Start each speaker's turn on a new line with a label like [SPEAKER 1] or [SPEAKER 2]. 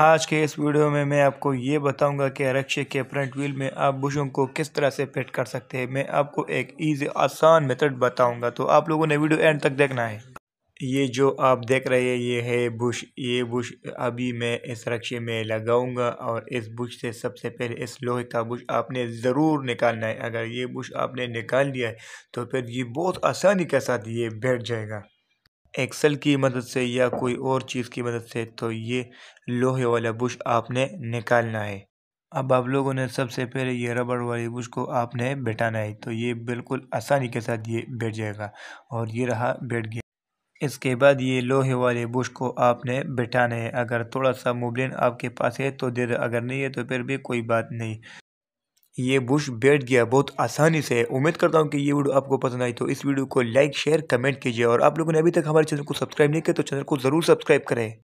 [SPEAKER 1] आज के इस वीडियो में मैं आपको ये बताऊंगा कि रक्षे के फ्रंट व्हील में आप बुशों को किस तरह से फिट कर सकते हैं मैं आपको एक ईजी आसान मेथड बताऊंगा तो आप लोगों ने वीडियो एंड तक देखना है ये जो आप देख रहे हैं ये है बुश ये बुश अभी मैं इस रक्षे में लगाऊंगा और इस बुश से सबसे पहले इस लोहे का बुश आपने ज़रूर निकालना है अगर ये बुश आपने निकाल लिया है तो फिर ये बहुत आसानी के साथ ये बैठ जाएगा एक्सल की मदद से या कोई और चीज़ की मदद से तो ये लोहे वाला बुश आपने निकालना है अब आप लोगों ने सबसे पहले ये रबड़ वाली बुश को आपने बैठाना है तो ये बिल्कुल आसानी के साथ ये बैठ जाएगा और ये रहा बैठ गया इसके बाद ये लोहे वाले बुश को आपने बैठाना है अगर थोड़ा सा मुबलिन आपके पास है तो दे अगर नहीं है तो फिर भी कोई बात नहीं ये बुश बैठ गया बहुत आसानी से उम्मीद करता हूँ कि ये वीडियो आपको पसंद आई तो इस वीडियो को लाइक शेयर कमेंट कीजिए और आप लोगों ने अभी तक हमारे चैनल को सब्सक्राइब नहीं किया तो चैनल को ज़रूर सब्सक्राइब करें